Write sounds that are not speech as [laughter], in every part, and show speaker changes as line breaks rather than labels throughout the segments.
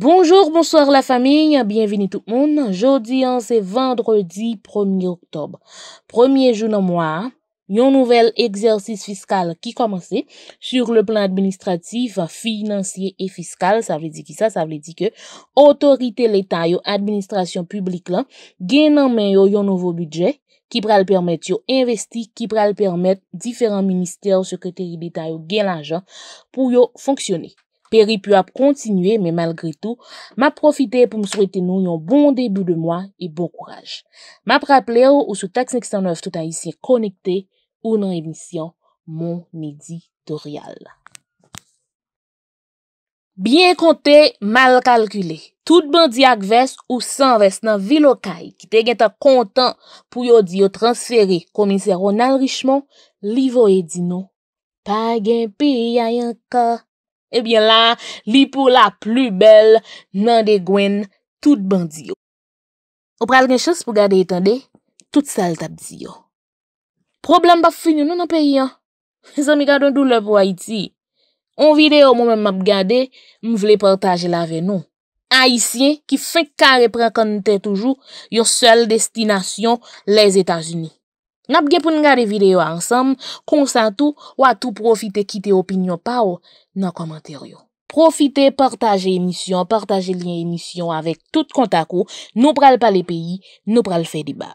Bonjour, bonsoir la fami, bienveni tout moun, jodi an se vendredi 1er oktob, 1er joun an mwa, yon nouvel eksersis fiskal ki komanse sur le plan administratif, financier et fiskal, sa vle di ki sa, sa vle di ke autorite l'Etat yo, administrasyon publik lan, gen nan men yo yon nouvo budget ki pral permet yo investi, ki pral permet diferan minister, sekreteri l'Etat yo gen l'anjan pou yo fonksyoni. Peri pu ap kontinue, men bon bon mal gri tou, ma profite pou m sou ete nou yon bon debu de mwa e bon kouraj. Ma praple ou ou sou Tax Next 109 touta isye konekte ou nan emisyon Mon Medi Dorial. Bien konti, mal kalkile. Tout bandi ak ves ou san ves nan vilokay ki te gen ta kontan pou yo di yo transferi komise ron al richman, li vo e di nou. Pa gen pi, a yon ka. Ebyen eh la, li pou la plu bel nan de gwen tout bandiyo. Ou pral gen chos pou gade etande, tout sal tabdiyo. Problem ba fuy nou nan peyi ya. Fè zan mi gade un doule pou Haiti. On vide yo mou men map gade, m vle portaje la ve nou. Haitien ki fè kare prekante toujou yon sel destinasyon les Etats-Unis. Napge pou nga de videyo ansam, konsan tou, wato profite kite opinyon pa ou nan komenteryon. Profite, partaje emisyon, partaje liyen emisyon avèk tout kontak ou, nou pral pa le peyi, nou pral fe liba.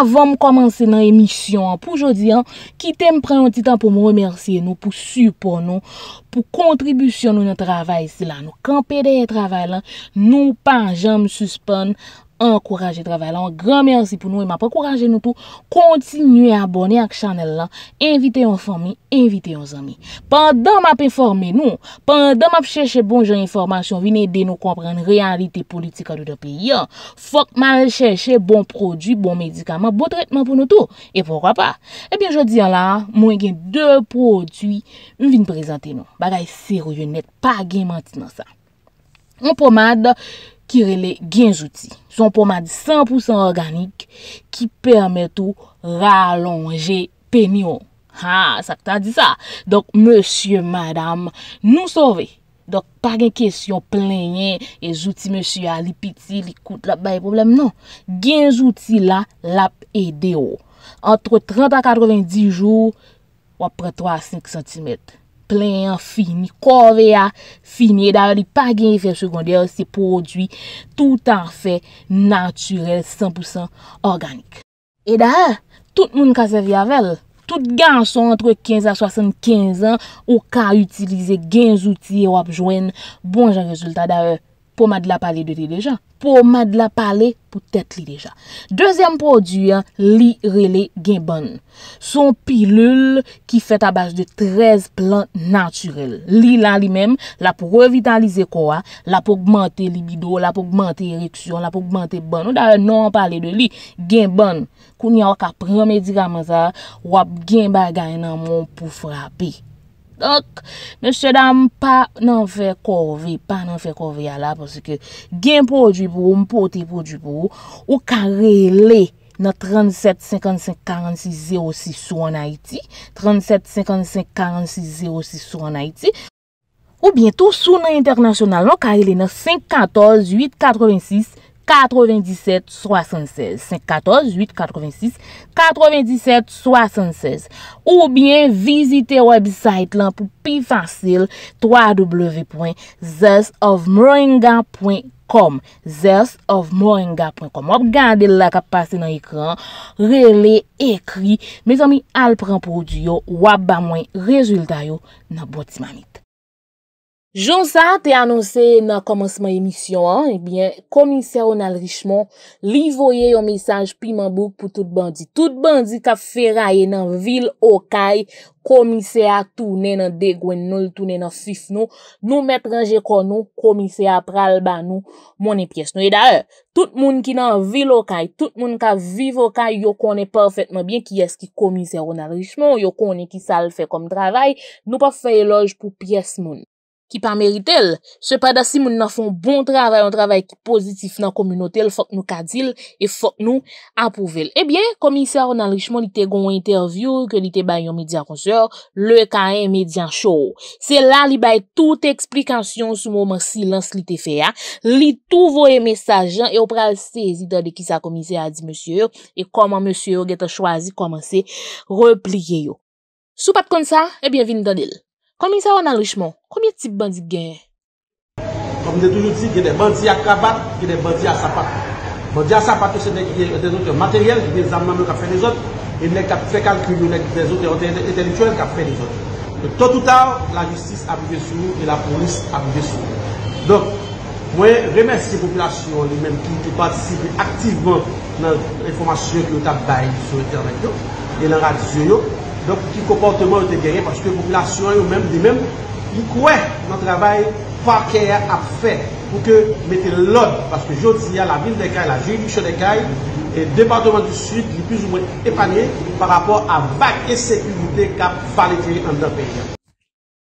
Avèm komanse nan emisyon, pou jodi an, kite m pran yon titan pou m remersye nou, pou supon nou, pou kontribisyon nou nan travay sila nou. Kan pede yon travay lan, nou pan jan m suspon nou. Enkouraje travalan, gran mersi pou nou E ma prekouraje nou tou Kontinuye abone ak chanel lan Invite yon fami, invite yon zami Pandan ma pe informe nou Pandan ma pe chèche bon jen informasyon Vinè de nou kompren realite politika Nou de pe yon Fok man chèche bon prodjou, bon medikaman Bon tretman pou nou tou E pou wapwa? Ebyen jodi yon lan, mwen gen dè prodjou Vinè prezante nou Bagay serou yon net, pa gen manti nan sa Mwen pou mad Mwen pou mad akirele genjouti. Son pouman di 100% organik ki permet ou ralonge penyon. Ha, sak ta di sa. Donk, monsye, madame, nou sove. Donk, pa gen kesyon plenye, e jouti monsye a li piti, li koute, la baye problem, non. Genjouti la, lap e deyo. Entre 30 a 90 jou, wapre 3-5 cm. plen, fini, kowe ya, ah, fini, eda li pa gen efek sekonde yo se podwi tout an fe naturel, 100% organik. E da he, tout moun kase vi avel, tout gen son entre 15 a 75 an, ou ka utilize gen zouti e wap jwen, bon jan rezultat da he. Pou mad la pale de li deja. Pou mad la pale pou tet li deja. Dezem produyan, li rele gen bon. Son pilul ki fet abaj de 13 plant naturel. Li lan li mem, la pou revitalize kwa. La pou augmente libido, la pou augmente ereksyon, la pou augmente bon. Ou da nan pale de li gen bon. Kou ni wak apren yon medikaman sa, wap gen bagay nan moun pou frape. Ok, mèche dam pa nan fè korve, pa nan fè korve ya la, pòsè ke gen pou ou djibou, mè pote pou ou djibou, ou karele nan 37-55-46-06 sou an Aiti, 37-55-46-06 sou an Aiti, ou bientou sou nan internasyonal nan karele nan 5-14-8-86-86, 9776, 514-886-9776, ou byen vizite website lan pou pi fasil, www.theelsofmoringa.com, theelsofmoringa.com, wap gande la ka pase nan ekran, rele, ekri, me zomi alpran pou diyo, wap ba mwen rezulta yo nan botimanit. Jonsa te anonse nan komansman emisyon an, ebyen komise ou nan rishmon, li voye yon misaj pi mabouk pou tout bandi. Tout bandi ka feraye nan vil okay, komise a tounen nan degwen nou, tounen nan sif nou, nou metranje kon nou, komise a pral ban nou, mounen piyes nou. E da e, tout moun ki nan vil okay, tout moun ka viv okay, yo kone perfetman byen ki eski komise ou nan rishmon, yo kone ki sal fe kom travay, nou pa feye loj pou piyes moun. ki pa merite l, se pa da si moun nan foun bon travay, an travay ki pozitif nan kominote l, fok nou kadil, e fok nou apouve l. Ebyen, komiseyor nan l richmon li te goun intervyou, ke li te banyon medyan konser, le kaen medyan show. Se la li bay tout eksplikasyon sou mouman silans li te fea, li touvo e mesajan, e ou pral sezi dade ki sa komiseyor a di monsyeur, e koman monsyeur geta chwazi komanse replike yo. Sou pat kon sa, ebyen vini dadil. Komin sa wan alrichman, koumye tip bandi gen?
Komin de toujou ti, gen de bandi a krabat, gen de bandi a sapat. Bandi a sapat, se den zote materyel, gen de zamman mwen ka fey de zote, en le kap fekal kri mwen le de zote, en de terituel ka fey de zote. Le totouta, la justis a bive sou, en la polis a bive sou. Don, mwen remensi poplasyon li men ki patisibli aktiveman nan reformasyon ki louta bayi sou eten rekyon, en louta radisyon yo. Donk ki kompantman ou te gare, paske populasyon ou mèm, di mèm yi kouè nan travay pa kèyè ap fè, pou ke mette lòd, paske jòd si yè la vil de kèyè, la jèy di chè de kèyè, e departement du sud, yi plus ou mèm epanè, par rapport a bak e sepulite kap valitèyè an dèr pekè.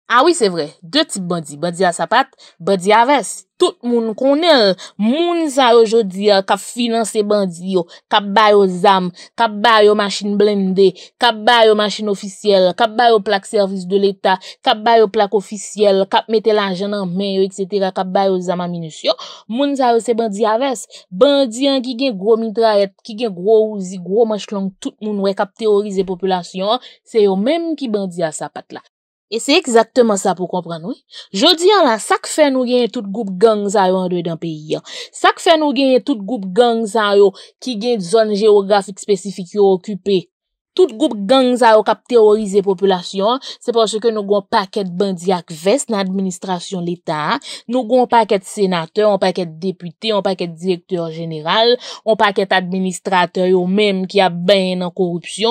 Awi se vre, de tip bandi, bandi a sapat, bandi a ves, tout moun konel, moun sa yo jodi a kap finanse bandi yo, kap bayo zam, kap bayo masin blendi, kap bayo masin ofisiyel, kap bayo plak servis de l'Etat, kap bayo plak ofisiyel, kap metel anjen nan men yo, kap bayo zam aminus yo, moun sa yo se bandi a ves, bandi an ki gen gro mitra et, ki gen gro ouzi, gro manch klong, tout moun we kap teorize populasyon, se yo menm ki bandi a sapat la. E se ekzaktman sa pou kompran wè. Jodi an la, sak fe nou gen tout goup gangzay yo an dwe dan peyi an. Sak fe nou gen tout goup gangzay yo ki gen zon geografik spesifik yo okupè. Tout goup gangzay yo kap teorize populasyon. Se pwosye ke nou goun paket bandiak vest nan administrasyon l'Etat. Nou goun paket senatè, ou paket deputè, ou paket direktè general. Ou paket administratè yo mèm ki ap ben nan korupsyon.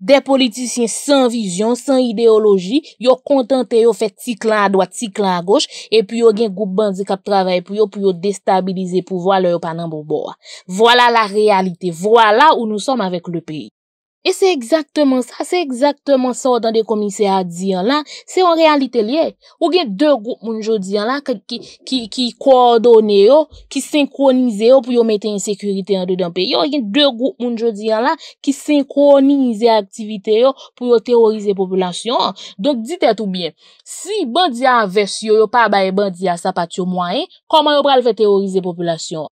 De politisyen san vizyon, san ideologi, yo kontente yo fek ti klan a doa, ti klan a goj, epi yo gen goup bandi kap travay epi yo pou yo destabilize pou vwa le yo panan bo bo. Vwa la la realite, vwa la ou nou som avek le peyi. E se ekzaktman sa, se ekzaktman sa ou dan de komise a diyan la, se ou realite liye. Ou gen dè goup moun jodiyan la ki kwa ordone yo, ki sinkronize yo pou yo mette insekurite an do dan pe. Yo gen dè goup moun jodiyan la ki sinkronize aktivite yo pou yo teorize populasyon. Donk dite tout bien, si bandia aves yo yo pa baye bandia sa pat yo mwayen, koman yo pral fe teorize populasyon?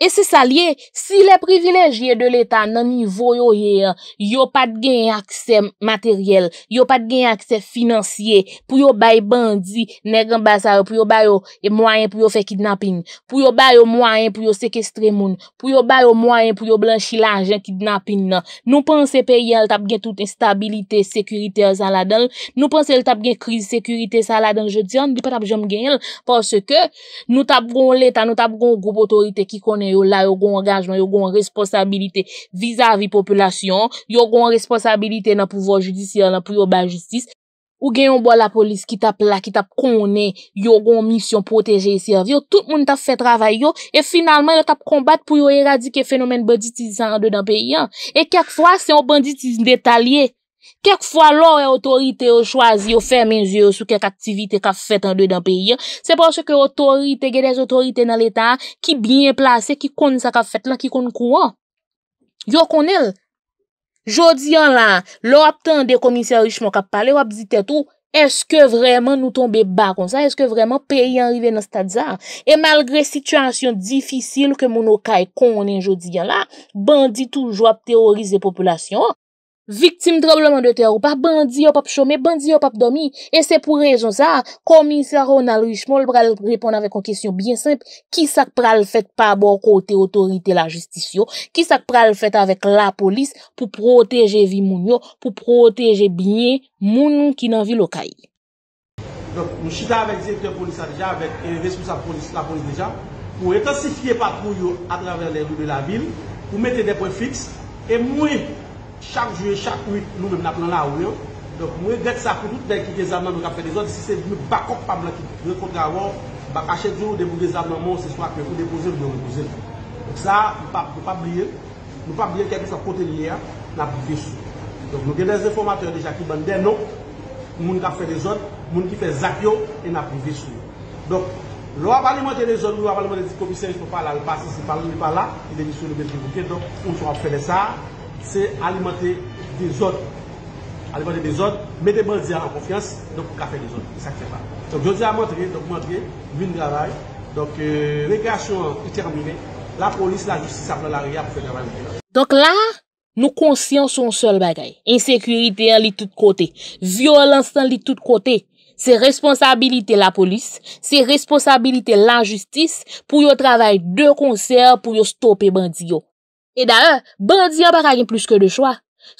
E se sa liye, si le privilejye de l'Etat nan nivou yo ye, yo pat gen akse materyel, yo pat gen akse finansye, pou yo bay bandi nen rembasa yo, pou yo bay yo e mwayen pou yo fe kidnapping, pou yo bay yo mwayen pou yo sekestre moun, pou yo bay yo mwayen pou yo blanchilajen kidnapping nan. Nou panse peye el tap gen tout instabilite, sekurite san la dan, nou panse el tap gen kriz sekurite san la dan, je tiyan, bi pat ap jom gen el parce ke nou tap gon l'Etat, nou tap gon group otorite ki kone yo la, yo gon angajman, yo gon responsabilite vizavi populasyon yo gon responsabilite nan pouvo judisyon la pou yo ban justis ou gen yon bo la polis ki tap la, ki tap konen, yo gon misyon proteje si avyo, tout moun tap fe travay yo e finalman yo tap kombat pou yo eradike fenomen banditisan an de dan pe yon e kak fwa se yon banditisan detalyen Kèk fwa lò e otorite yo chwazi yo fè menjye yo sou kèk aktivite ka fèt an dey dan peyi. Se pò se ke otorite genèz otorite nan l'Etat ki bien plase, ki kon sa ka fèt la, ki kon kou an. Yo kon el. Jodiyan la, lò ap tan dey komisyen Richemont ka pale, wap zite tou, eske vreman nou tombe ba kon sa, eske vreman peyi anrive nan stadi zan. E malgre situasyon difisil ke moun okay kon en jodiyan la, bandi tou jwap teorize populasyon an. Victime troubleman de terror par bandi yo pap chome, bandi yo pap domi E se pou rejon sa, komisya Ronald Richmol pral repon avè kon kesyon byen semp Ki sak pral fèt pa bo kote otorite la justisyon Ki sak pral fèt avèk la polis pou proteje vi moun yo Pou proteje bine moun nou ki nan vi lokay
Mou chida avèk zekte polis a dija avèk e vespous ap polis la polis dija Mou etasifikye pat mou yo atravèr le lou de la vil Mou mette depo fiks e mouni chaque jour, chaque nuit, nous-mêmes, nous la rue. Donc, regrette ça pour toutes les qui des nous avons fait des autres. Si c'est nous, pas pas bah, des c'est soit que vous déposez, vous Donc, ça, nous ne pas oublier. Nous ne pas oublier quelque chose côté de l'IA, nous Donc, nous avons des informateurs déjà qui ont des noms, nous avons fait des autres, nous qui fait Zakio, et nous avons Donc, de nous avons je pas si Se alimante euh, de zot, alimante de zot, me de bandiya an konfians, don pou kafe de zot, sakse pa. Donk yo di a montre, donk montre, vin gravay, donk rekreasyon yi termine, la polis, la justi, sa vlan la reya pou fe gravay.
Donk la, nou konsyon son sol bagay, insekurite yon li tout kote, violansan li tout kote, se responsabilite la polis, se responsabilite la justis, pou yo travay de konser pou yo stopi bandiyo. E da e, bandi an parayen plus ke de chwa.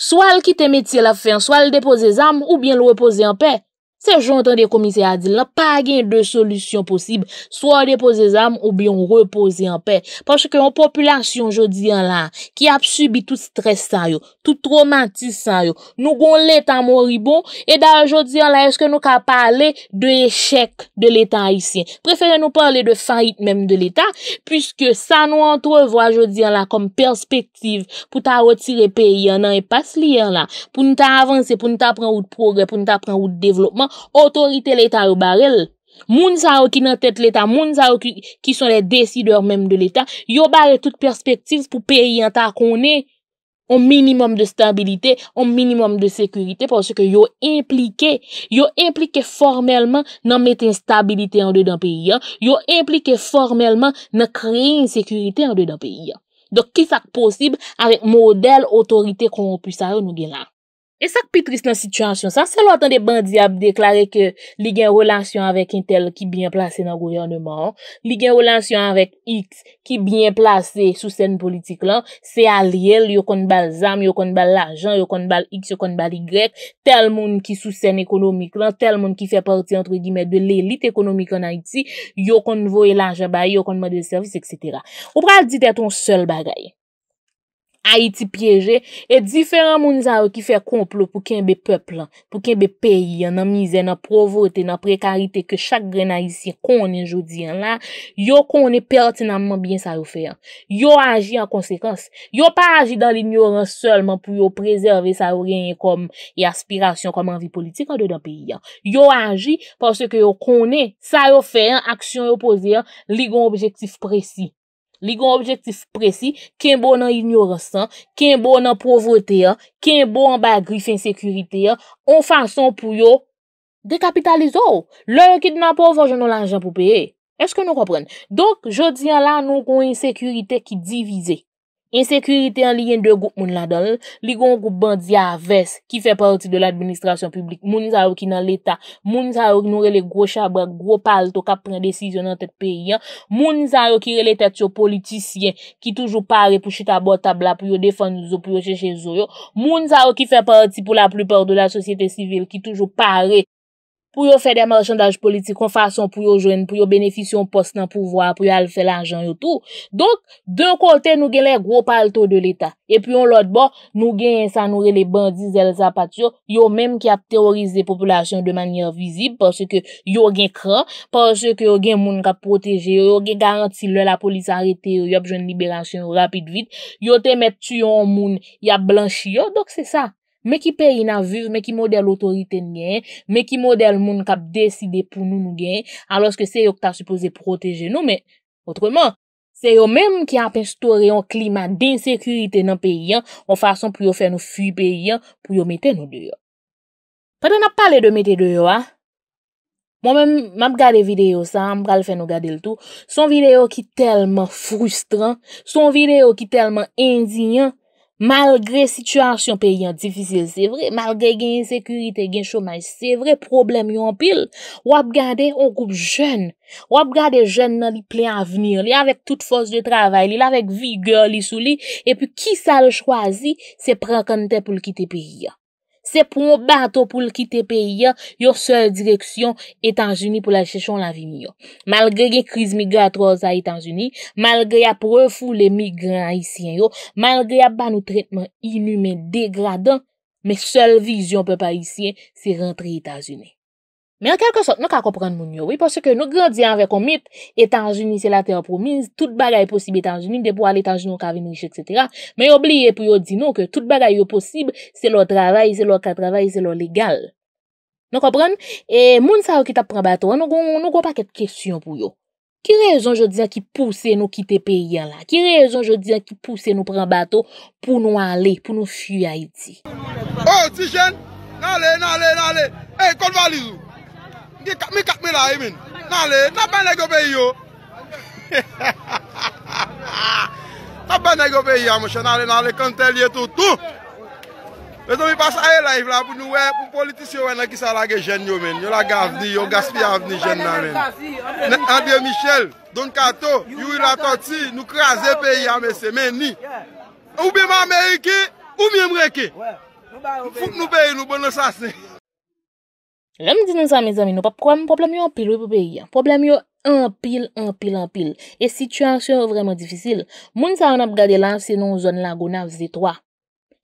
Soal ki te meti la fin, soal depoze zanm ou bien lo repoze an pen. Se jontan de komise a di la, pa gen de solusyon posib, swa depoze zam ou biyon repoze en pe. Pwache ke yon populasyon jodi an la, ki ap subi tout stres san yo, tout romantis san yo, nou goun letan mori bon, edan jodi an la, eske nou ka pale de eshek de l'Etat haisyen. Prefere nou pale de fayit menm de l'Etat, pwache ke sa nou antrevo a jodi an la kom perspektiv pou ta otire pe, yon nan e pas li an la. Pou nou ta avanse, pou nou ta pren ou de progre, pou nou ta pren ou de devlopman, Otorite l'Etat ou barel Moun sa ou ki nan tèt l'Etat Moun sa ou ki son le desideur mèm de l'Etat Yo barel tout perspektiv pou peyi anta Konè On minimum de stabilite On minimum de sekurite Pon se ke yo implike Yo implike formèlman nan mette instabilite an de dan peyi an Yo implike formèlman nan kreye Nsekurite an de dan peyi an Dok ki fak posib Awek model otorite konon pwisa ou nou gen la E sak petris nan sityansyon sa, se lo atan de bandi ap deklare ke li gen relasyon avek intel ki byen plase nan goryan de man, li gen relasyon avek X ki byen plase sou sèn politik lan, se aliyel, yo kon bal zam, yo kon bal lajan, yo kon bal X, yo kon bal Y, tel moun ki sou sèn ekonomik lan, tel moun ki fe parti entre gimè de l'élite ekonomik lan an iti, yo kon voye lajabay, yo kon model servis, etc. Ou pral di te ton sèl bagayen. ha iti pyeje, e diferan mouni sa yo ki fe komplo pou ken be pepl, pou ken be peyi, nan mize, nan provote, nan prekarite, ke chak grena isi konen jodi an la, yo konen pertinanman bien sa yo feyan. Yo aji an konsekans. Yo pa aji dan l'ignorans solman pou yo prezerve sa yo genye kom e aspirasyon kom anvi politik an do dan peyi an. Yo aji parce ke yo konen sa yo feyan, aksyon yo poseyan, ligon objektif presi. Li kon objektif presi, ken bo nan inyorasan, ken bo nan povrote ya, ken bo nan bagrif insekurite ya, on fason pou yo dekapitalize ou. Le, yon kit nan povrote jan nou lanjan pou peye. Eske nou kompren? Donk, jodi an la nou kon insekurite ki divize. Ensekurite an li yen de goup moun la don, li goun goup bandia aves ki fe parti de l'administrasyon publik, moun zaro ki nan l'eta, moun zaro ki nou rele gwo chabrak, gwo pal to ka pren desisyon nan tet peyen, moun zaro ki rele tet yo politisyen ki toujou pare pou chita bo tabla pou yo defan nou zo pou yo chenche zo yo, moun zaro ki fe parti pou la pluper de la sosyete sivil ki toujou pare pou yo defan nou zo pou yo chenche zo yo, pou yo fè de marchandaj politik kon fason pou yo jwen, pou yo benefisyon post nan pouvoi, pou yo al fè l'anjan yo tou. Donk, de kontè nou gen lè gro paltou de l'Etat. Epi yon lot bon, nou gen sanoure le bandi zèl zapat yo, yo menm ki ap terorize populasyon de manyan vizib, porsè ke yo gen kran, porsè ke yo gen moun kap proteje, yo gen garanti lè la polis arete, yo gen jwen liberasyon rapid vit, yo te met tu yon moun, ya blanchi yo, donk se sa. Mè ki pe yon aviv, mè ki model otoriten gen, mè ki model moun kap deside pou nou nou gen, aloske se yo kta supose proteje nou, mè. Otreman, se yo mèm ki apestore yon klima d'insekurite nan pe yon, ou fason pou yo fè nou fuy pe yon, pou yo metè nou deyo. Patè na pale de metè deyo, ha? Mèm, mèm gade video sa, mèm gade fè nou gade l'tou. Son video ki telman frustran, son video ki telman indinyan, Malgre situasyon peyi an difisil, se vre, malgre gen sekurite, gen chomaj, se vre, problem yon pil, wap gade yon koup jen, wap gade jen nan li ple an venir, li avek tout fos de travay, li lavek vigor li sou li, epi ki sa l chwazi, se pren kante pou l kite peyi an. Se pou mou bato pou l'kite pe yon, yon sel direksyon Etan-Unis pou la chèchon la vimi yon. Malgre ye kriz migratroza Etan-Unis, malgre ya pou refou le migran Haitien yon, malgre ya ban ou tretman inu men degradant, men sel vizyon pe pa Haitien se rentre Etan-Unis. Men an kelke sot, nou ka kompran moun yo, wè, porsè ke nou gradi anve komit, etanjouni se la ter promis, tout bagay posib etanjouni, de pou al etanjouni ou ka vini riche, etc. Men yobliye pou yo di nou, ke tout bagay yo posib, se lò travay, se lò katravay, se lò legal. Nou kompran? E, moun sa ou ki tap pran bato, nou gwa pa ket kesyon pou yo. Ki rezon yo diya ki pousse nou kite pe yon la? Ki rezon yo diya ki pousse nou pran bato pou nou ale, pou nou fuy a iti?
O, oh, tishen! Nale, nale, nale! Gye kakme kakme la yi min. Nan le, nan banne go pe yi yo. Nan banne go pe yi yo [laughs] monshe. Nan le, nan le, kontel yi yo toutou. Bezou mi pas a ye la yi la pou nou we, pou politisyon wè nan ki sa la ge jen yo men. Yo la gavni, yo gaspi gavni jen na men. Andye Michel, Don Kato, you ila toti, nou krasi pe yi yo monshe men ni. Ou bem Amerike, ou miem reke. Fouk nou pe yi nou bon sasne.
Ramdi nan sa me zami nou pap kwa m, problem yo anpil we pou peyi. Problem yo anpil, anpil, anpil. E situasyon vreman difisil. Moun sa anap gade lan senon zon lan gounav zetwa.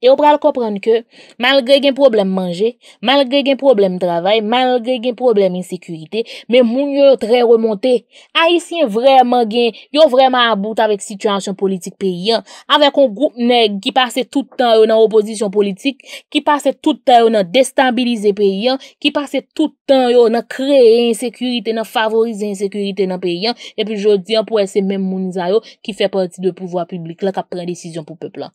E yo pral kopran ke, malgre gen problem manje, malgre gen problem travay, malgre gen problem insekurite, men moun yo tre remonte, a yisi yon vreman gen, yon vreman about avek situasyon politik pe yon, avek yon group neg ki pase toutan yo nan oposisyon politik, ki pase toutan yo nan destabilize pe yon, ki pase toutan yo nan kreye insekurite, nan favorize insekurite nan pe yon, epi jodi an pou ese men moun za yo ki fe parti de pouvoi publik la ka pren desisyon pou pepla.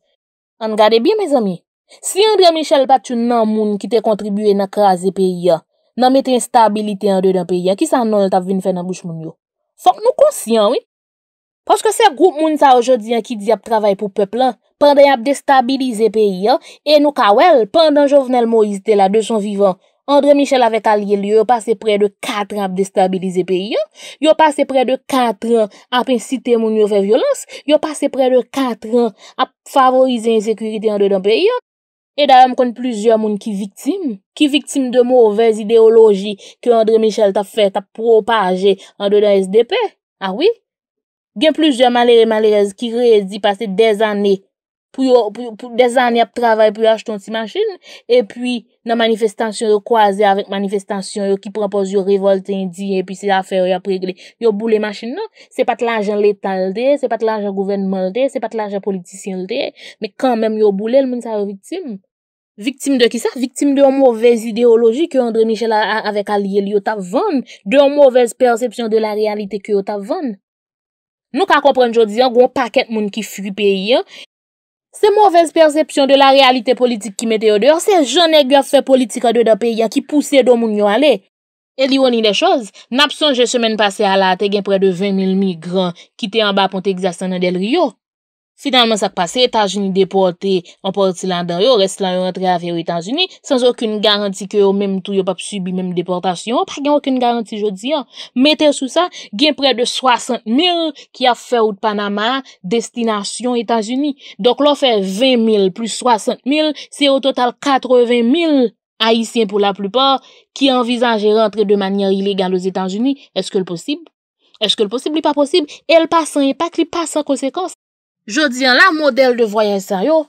An gade bi, me zami, si yon remichel pat choun nan moun ki te kontribuye nan kaze peyi ya, nan mette instabilite an de dan peyi ya, ki sa nan l tap vin fè nan bouch moun yo? Fok nou konsyon, wè? Paske se group moun sa ojodyan ki di ap travay pou peplan, pandan ap destabilize peyi ya, e nou kawel, pandan jovenel Moïse de la de son vivan. Andre Michel ave kalye li yo pase pre de 4 ap destabilize pe yon. Yo pase pre de 4 ap insite moun yo fe violans. Yo pase pre de 4 ap favorize insekurite an do dan pe yon. E da yon kon plujan moun ki viktim. Ki viktim de mouvez ideologi ki Andre Michel ta fe ta propaje an do dan SDP. A ah wii? Gen plujan malere malerez ki rezi pase 10 ane. pou yo dezani ap travay pou yo achton ti machin, e pi nan manifestasyon yo kwaze avik manifestasyon yo ki propose yo revolt indi, e pi se afer yo ap regle. Yo boule machin nou, se pat laj an letal de, se pat laj an gouvenman de, se pat laj an politisyon de, me kan menm yo boule, l moun sa yo viktim. Viktim de ki sa? Viktim de yon mwovez ideologi ki André Michel avèk a liye liyo ta vann, de yon mwovez persepsyon de la realite ki yo ta vann. Nou ka kompren jodi, yon gwen paket moun ki fwi peyi yo, Se mouvez percepsyon de la realite politik ki mete o deor, se jane gwa se fe politik a do da peya ki pouse do moun yo ale. E li wani de choz, napson je semen pase ala te gen pre de 20.000 migran ki te an ba ponte egza sanan del riyo. Finalman sa k pase, Etanjouni deporte, an porti lan den yo, reste lan yo rentre a veyo Etanjouni, sans akoun garanti ke yo mèm tou yo pa p subi mèm deportasyon, prè gen akoun garanti jodi an. Metè sou sa, gen prè de 60.000 ki a fè ou panama destinasyon Etanjouni. Donk lò fè 20.000 plus 60.000, se yo total 80.000 haisyen pou la plupor ki envizan jè rentre de manyen ilégal os Etanjouni. Eske l'possib? Eske l'possib li pa possib? El pas san, e pa ki li pas san konsekons, Je diyan, la model de voyaj sa yo,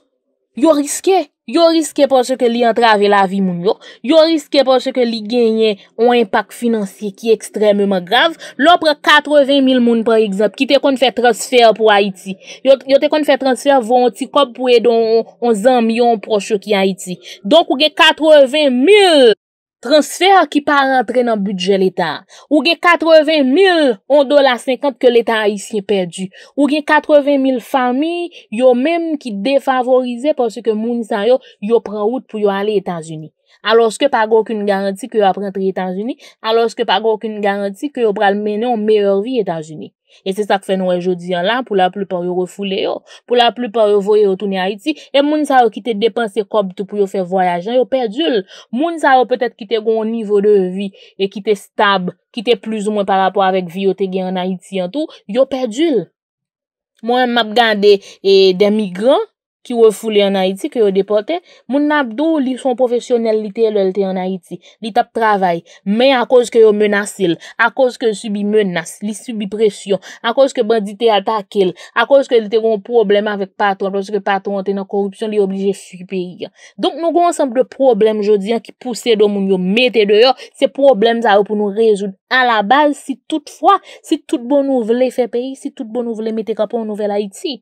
yo riske, yo riske poche ke li entrave la vi moun yo, yo riske poche ke li genye un impak finansye ki ekstremement grav. Lopre 80.000 moun par exemple ki te kon fè transfer pou Haiti, yo te kon fè transfer vwantikop pou edon 11.000.000 proche ki Haiti. Don kouge 80.000 moun. Transfer ki pa rentre nan budget l'Etat. Ou gen 80.000, on do la 50 ke l'Etat y siye perdi. Ou gen 80.000 fami, yo menm ki defavorize pwese ke mounisan yo, yo pran out pou yo ale Etan-Unis. Aloske pa gokoun garanti ke yo aprentre Etan-Unis, aloske pa gokoun garanti ke yo pral mene yon meyor vi Etan-Unis. E se sa k fe nou e jodi an lan pou la plupan yo refoule yo Pou la plupan yo voye yo toune Haiti E moun sa yo kite depanse kob tout pou yo fe voyajan Yo perdul Moun sa yo petet kite gon nivou de vi E kite stab Kite plus ou mwen par rapor avek vi yo te gen an Haiti an tout Yo perdul Mwen map gan de migran Ki wè foulè an Haiti, ki wè depote, moun nabdo li son profesyonel li tè lèl tè an Haiti. Li tap travèl, men a kòz ke wè menasil, a kòz ke subi menas, li subi presyon, a kòz ke bandite atakil, a kòz ke li tè goun problem avèk paton, a kòz ke paton an tè nan korupsyon li oblije supèy. Donk nou goun ansem de problem jodi an ki pousse do moun yo metè deyo, se problem za wè pou nou rezoud. An la bal, si tout fwa, si tout bon nou vle fè peyi, si tout bon nou vle metè kapon nou vel Haiti,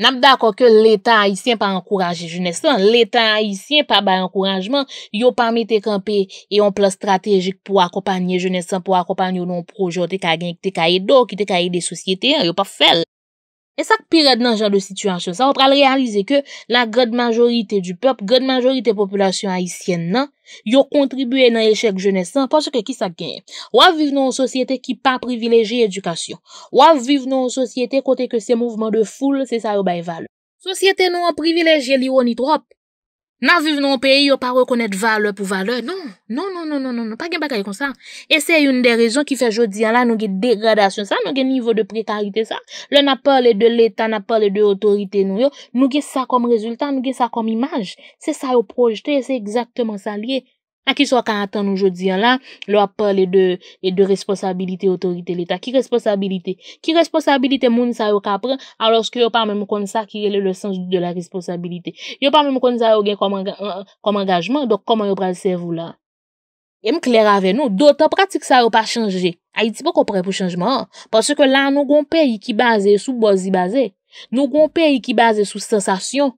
Napdakon ke l'Etat Haitien pa ankoraje Jeunessean, l'Etat Haitien pa ba ankorajman yo pa metekanpe e yon ple strategik pou akopanyen Jeunessean pou akopanyen yon proje ou te kagen ki te kaye do ki te kaye de sosyete, yo pa fel. Esak piret nan jan de situasyon, sa wap pral realize ke la gred majorite du pep, gred majorite populasyon Haitienne nan, yo kontribuye nan eshek jenese san, paske ki sak genye. Wav vive nou an sosyete ki pa privileje edukasyon. Wav vive nou an sosyete kote ke se mouvman de foule, se sa wabay val. Sosyete nou an privileje li woni trop. Nan vive nou peyi yo pa rekonet vale pou vale. Non, non, non, non, non, non. non. Pa gen baka yon konsan. E se yon de rezon ki fe jodi an la nou gen degradasyon sa. Nou gen nivou de prekarite sa. Lou na pa le de letan, na pa le de otorite nou yo. Nou gen sa kom rezultan, nou gen sa kom imaj. Se sa yo projete, se exactement sa liye. A ki sou a ka atan nou jodi an la, lou ap pale de e responsabilite, otorite, leta. Ki responsabilite? Ki responsabilite moun sa yo kapre an lorske yo pa mè mou kon sa ki rele le sens de la responsabilite. Yo pa mè mou kon sa yo gen kom angajman, dok koman yo presevou la. E m kler ave nou, dotan pratik sa yo pa chanje. A iti pou kompre pou chanjman an. Porsè ke la nou goun pe yi ki baze sou bozi baze. Nou goun pe yi ki baze sou sensasyon.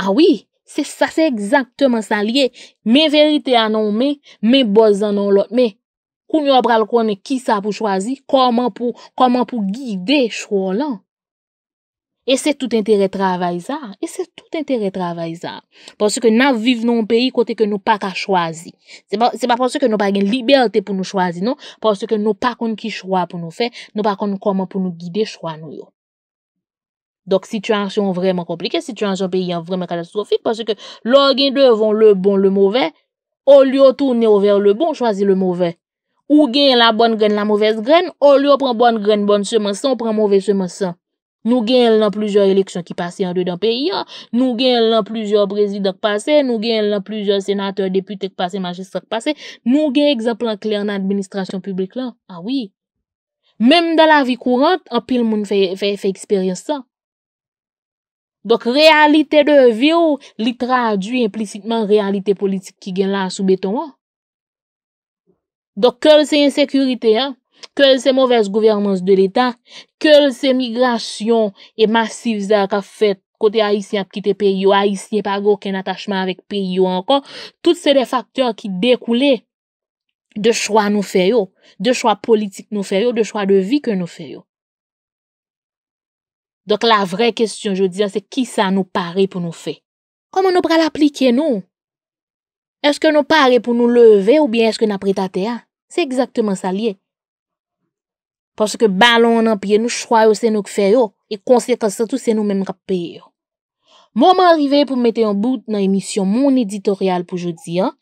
A wii. Se sa, se ekzaktman sa liye. Men verite anon men, men bozan anon lot. Men, koun yo pral konen ki sa pou chwazi, koman pou, koman pou gide chwa lan. E se tout entere travay za. E se tout entere travay za. Ponsen ke nan vive nan peyi kote ke nou pa ka chwazi. Se pa ponsen ke nou pa gen libelte pou nou chwazi, non. Ponsen ke nou pa konen ki chwa pou nou fe, nou pa konen koman pou nou gide chwa nou yo. Dok, situasyon vremen komplike, situasyon peyi an vremen katastrofik, pwase ke lor gen devon le bon, le mouve, ou liyo tourne ou ver le bon, chwazi le mouve. Ou gen la bon gren, la mouves gren, ou liyo pren bon gren, bon cheman san, pren mouves cheman san. Nou gen lan plujor eleksyon ki pase yon de dan peyi an, nou gen lan plujor brezidak pase, nou gen lan plujor senater, deputek pase, majestak pase, nou gen ekzemplan kler nan administrasyon publik lan. Awi. Mem da la vi kourant, apil moun fe eksperyans sa. Dok realite de vi yo li tradwi implisitman realite politik ki gen la soubeton yo. Dok kol se insekurite yo, kol se mouves gouvernance de l'Etat, kol se migrasyon e masiv za ka fet kote Aisye ap kite pe yo, Aisye pa go ken atachman avek pe yo ankon, tout se de faktor ki dekoule de chwa nou fe yo, de chwa politik nou fe yo, de chwa de vi ke nou fe yo. Donk la vre kestyon, je diyan, se ki sa nou pare pou nou fe? Koman nou pral aplike nou? Eske nou pare pou nou leve ou bien eske nou apre tate a? Se ekzaktman sa liye. Porske balon nan piye nou chwayo se nou kfe yo e konsekansan tou se nou men rapi yo. Mouman rive pou mwete yon bout nan emisyon moun editorial pou jodi an.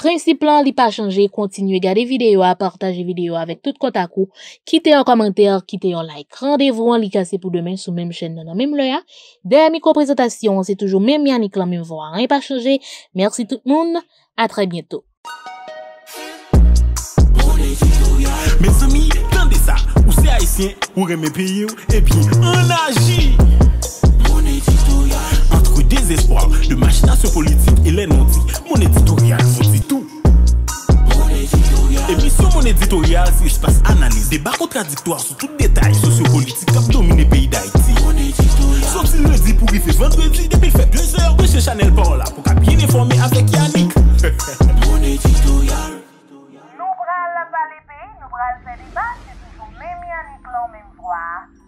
Prinsi plan li pa chanje, kontinu e gade videyo, a partaje videyo avèk tout kontakou, kite yon komentèr, kite yon like. Randèvou an li kase pou demè sou mèm chèn nan an mèm lè ya. Dè miko prezentasyon, se toujou mèm yannik lan mèm vò, an mèm pa chanje. Mersi tout moun, a trè bnyeto.
désespoir de machination politique Hélène on dit, Mon éditorial vous dit tout. Émission mon éditorial, si je passe analyse, débat contradictoire sur tout détail sociopolitique qui domine le pays d'Haïti. mon Sauf si lundi pour y faire vendredi, depuis fait deux heures de chez Chanel par là pour qu'à bien informer avec Yannick. mon éditorial.
Nous bral la les pays, nous prenons le débat, c'est toujours même Yannick l'homme même voix.